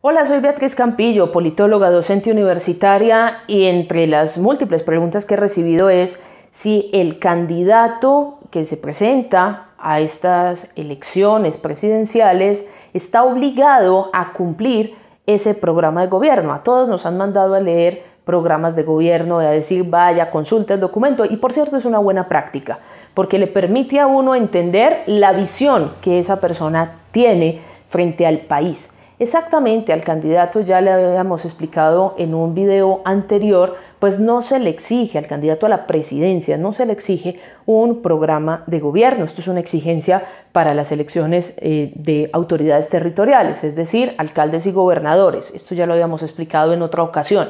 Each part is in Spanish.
Hola, soy Beatriz Campillo, politóloga, docente universitaria, y entre las múltiples preguntas que he recibido es si el candidato que se presenta a estas elecciones presidenciales está obligado a cumplir ese programa de gobierno. A todos nos han mandado a leer programas de gobierno, a decir, vaya, consulta el documento. Y por cierto, es una buena práctica, porque le permite a uno entender la visión que esa persona tiene frente al país. Exactamente, al candidato ya le habíamos explicado en un video anterior, pues no se le exige al candidato a la presidencia, no se le exige un programa de gobierno. Esto es una exigencia para las elecciones eh, de autoridades territoriales, es decir, alcaldes y gobernadores. Esto ya lo habíamos explicado en otra ocasión.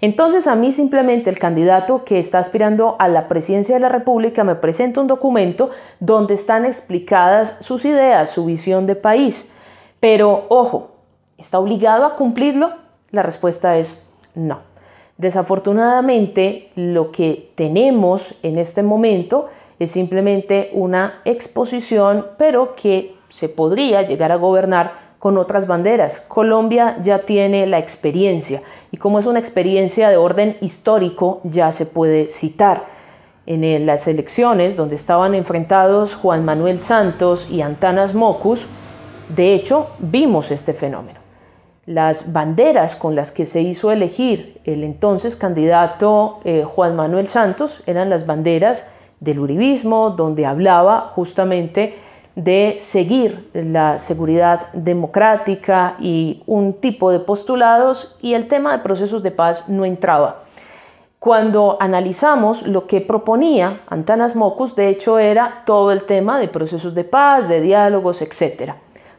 Entonces a mí simplemente el candidato que está aspirando a la presidencia de la República me presenta un documento donde están explicadas sus ideas, su visión de país. Pero ojo, ¿Está obligado a cumplirlo? La respuesta es no. Desafortunadamente, lo que tenemos en este momento es simplemente una exposición, pero que se podría llegar a gobernar con otras banderas. Colombia ya tiene la experiencia y como es una experiencia de orden histórico, ya se puede citar en eh, las elecciones donde estaban enfrentados Juan Manuel Santos y Antanas Mocus, de hecho, vimos este fenómeno las banderas con las que se hizo elegir el entonces candidato eh, Juan Manuel Santos eran las banderas del Uribismo, donde hablaba justamente de seguir la seguridad democrática y un tipo de postulados y el tema de procesos de paz no entraba. Cuando analizamos lo que proponía Antanas Mocus, de hecho era todo el tema de procesos de paz, de diálogos, etc.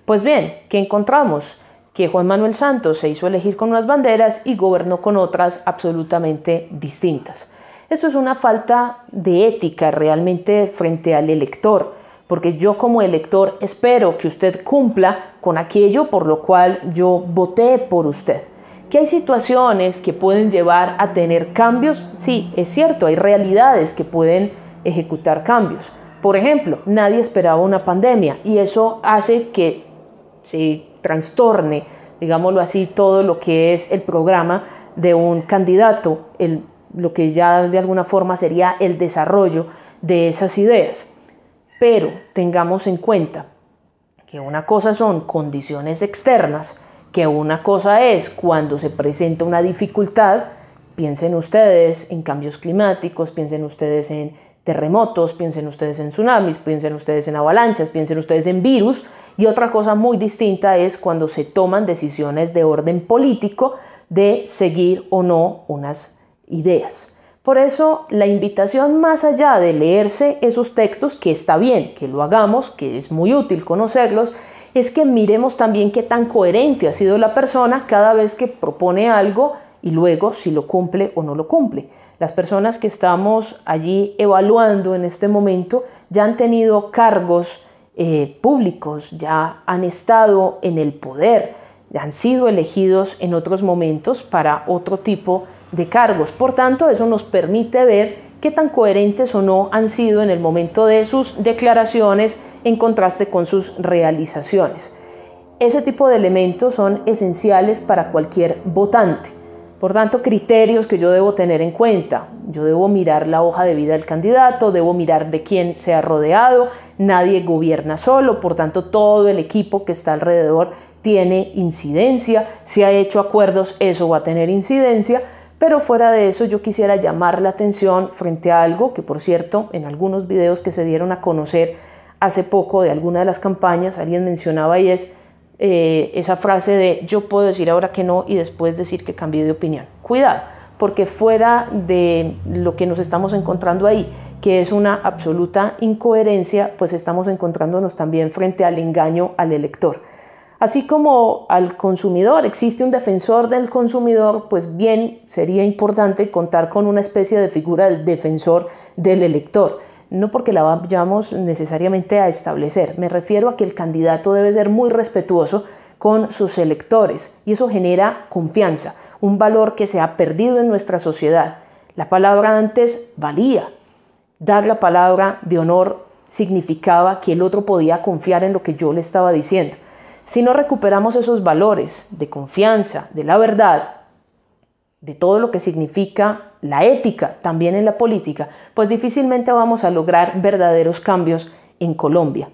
Pues bien, ¿qué encontramos? que Juan Manuel Santos se hizo elegir con unas banderas y gobernó con otras absolutamente distintas. Esto es una falta de ética realmente frente al elector, porque yo como elector espero que usted cumpla con aquello por lo cual yo voté por usted. Que hay situaciones que pueden llevar a tener cambios, sí, es cierto, hay realidades que pueden ejecutar cambios. Por ejemplo, nadie esperaba una pandemia y eso hace que se trastorne, digámoslo así, todo lo que es el programa de un candidato, lo que ya de alguna forma sería el desarrollo de esas ideas. Pero tengamos en cuenta que una cosa son condiciones externas, que una cosa es cuando se presenta una dificultad, piensen ustedes en cambios climáticos, piensen ustedes en terremotos, piensen ustedes en tsunamis, piensen ustedes en avalanchas, piensen ustedes en virus. Y otra cosa muy distinta es cuando se toman decisiones de orden político de seguir o no unas ideas. Por eso la invitación más allá de leerse esos textos, que está bien, que lo hagamos, que es muy útil conocerlos, es que miremos también qué tan coherente ha sido la persona cada vez que propone algo y luego si lo cumple o no lo cumple. Las personas que estamos allí evaluando en este momento ya han tenido cargos eh, públicos, ya han estado en el poder, han sido elegidos en otros momentos para otro tipo de cargos. Por tanto, eso nos permite ver qué tan coherentes o no han sido en el momento de sus declaraciones en contraste con sus realizaciones. Ese tipo de elementos son esenciales para cualquier votante. Por tanto, criterios que yo debo tener en cuenta. Yo debo mirar la hoja de vida del candidato, debo mirar de quién se ha rodeado, nadie gobierna solo, por tanto todo el equipo que está alrededor tiene incidencia, si ha hecho acuerdos eso va a tener incidencia, pero fuera de eso yo quisiera llamar la atención frente a algo que por cierto en algunos videos que se dieron a conocer hace poco de alguna de las campañas alguien mencionaba y es eh, esa frase de yo puedo decir ahora que no y después decir que cambié de opinión. Cuidado, porque fuera de lo que nos estamos encontrando ahí, que es una absoluta incoherencia, pues estamos encontrándonos también frente al engaño al elector. Así como al consumidor existe un defensor del consumidor, pues bien sería importante contar con una especie de figura del defensor del elector no porque la vayamos necesariamente a establecer. Me refiero a que el candidato debe ser muy respetuoso con sus electores y eso genera confianza, un valor que se ha perdido en nuestra sociedad. La palabra antes valía. Dar la palabra de honor significaba que el otro podía confiar en lo que yo le estaba diciendo. Si no recuperamos esos valores de confianza, de la verdad, de todo lo que significa la ética también en la política, pues difícilmente vamos a lograr verdaderos cambios en Colombia.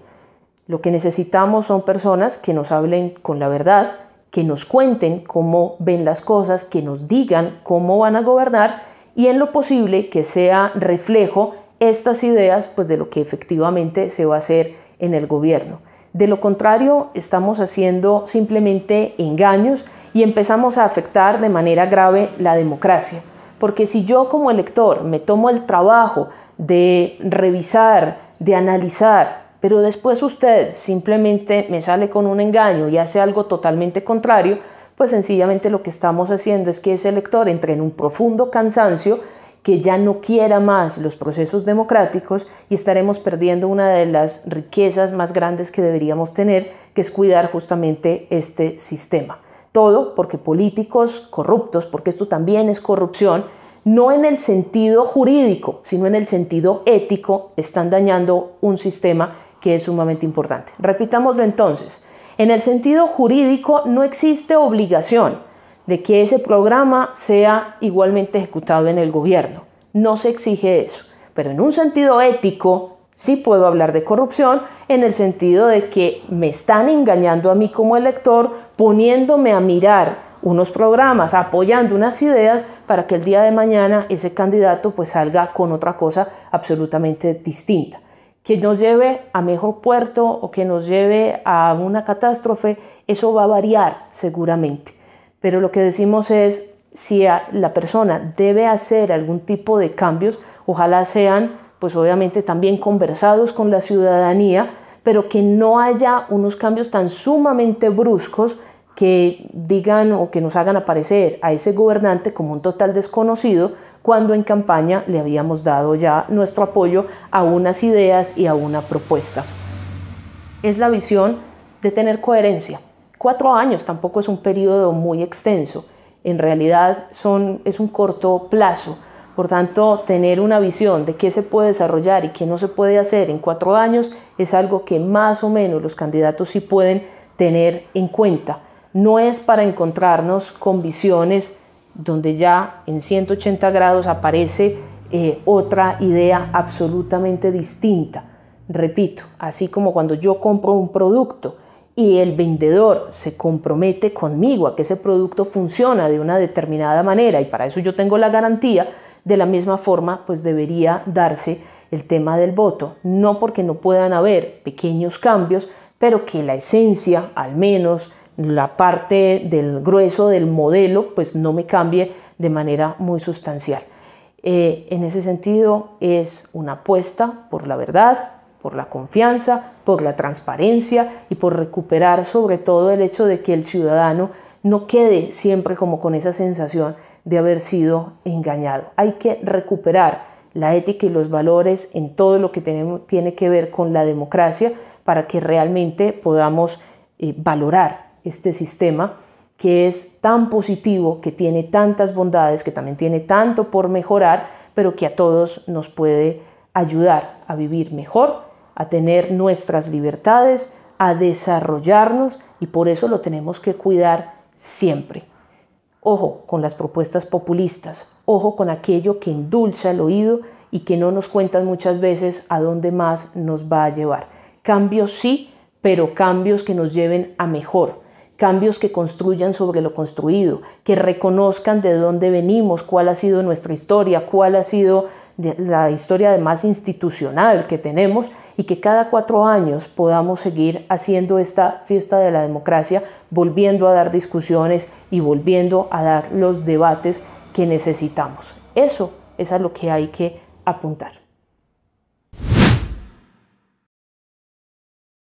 Lo que necesitamos son personas que nos hablen con la verdad, que nos cuenten cómo ven las cosas, que nos digan cómo van a gobernar y en lo posible que sea reflejo estas ideas pues de lo que efectivamente se va a hacer en el gobierno. De lo contrario, estamos haciendo simplemente engaños y empezamos a afectar de manera grave la democracia. Porque si yo como elector me tomo el trabajo de revisar, de analizar, pero después usted simplemente me sale con un engaño y hace algo totalmente contrario, pues sencillamente lo que estamos haciendo es que ese elector entre en un profundo cansancio que ya no quiera más los procesos democráticos y estaremos perdiendo una de las riquezas más grandes que deberíamos tener, que es cuidar justamente este sistema todo porque políticos corruptos, porque esto también es corrupción, no en el sentido jurídico, sino en el sentido ético, están dañando un sistema que es sumamente importante. Repitámoslo entonces, en el sentido jurídico no existe obligación de que ese programa sea igualmente ejecutado en el gobierno, no se exige eso, pero en un sentido ético Sí puedo hablar de corrupción en el sentido de que me están engañando a mí como elector, poniéndome a mirar unos programas, apoyando unas ideas para que el día de mañana ese candidato pues salga con otra cosa absolutamente distinta, que nos lleve a mejor puerto o que nos lleve a una catástrofe, eso va a variar seguramente. Pero lo que decimos es si la persona debe hacer algún tipo de cambios, ojalá sean pues obviamente también conversados con la ciudadanía, pero que no haya unos cambios tan sumamente bruscos que digan o que nos hagan aparecer a ese gobernante como un total desconocido cuando en campaña le habíamos dado ya nuestro apoyo a unas ideas y a una propuesta. Es la visión de tener coherencia. Cuatro años tampoco es un periodo muy extenso, en realidad son, es un corto plazo por tanto, tener una visión de qué se puede desarrollar y qué no se puede hacer en cuatro años es algo que más o menos los candidatos sí pueden tener en cuenta. No es para encontrarnos con visiones donde ya en 180 grados aparece eh, otra idea absolutamente distinta. Repito, así como cuando yo compro un producto y el vendedor se compromete conmigo a que ese producto funciona de una determinada manera y para eso yo tengo la garantía, de la misma forma, pues debería darse el tema del voto, no porque no puedan haber pequeños cambios, pero que la esencia, al menos la parte del grueso del modelo, pues no me cambie de manera muy sustancial. Eh, en ese sentido, es una apuesta por la verdad, por la confianza, por la transparencia y por recuperar sobre todo el hecho de que el ciudadano no quede siempre como con esa sensación de haber sido engañado. Hay que recuperar la ética y los valores en todo lo que tiene que ver con la democracia para que realmente podamos eh, valorar este sistema que es tan positivo, que tiene tantas bondades, que también tiene tanto por mejorar, pero que a todos nos puede ayudar a vivir mejor, a tener nuestras libertades, a desarrollarnos y por eso lo tenemos que cuidar siempre. Ojo con las propuestas populistas, ojo con aquello que endulza el oído y que no nos cuentan muchas veces a dónde más nos va a llevar. Cambios sí, pero cambios que nos lleven a mejor, cambios que construyan sobre lo construido, que reconozcan de dónde venimos, cuál ha sido nuestra historia, cuál ha sido la historia más institucional que tenemos y que cada cuatro años podamos seguir haciendo esta fiesta de la democracia volviendo a dar discusiones y volviendo a dar los debates que necesitamos. Eso es a lo que hay que apuntar.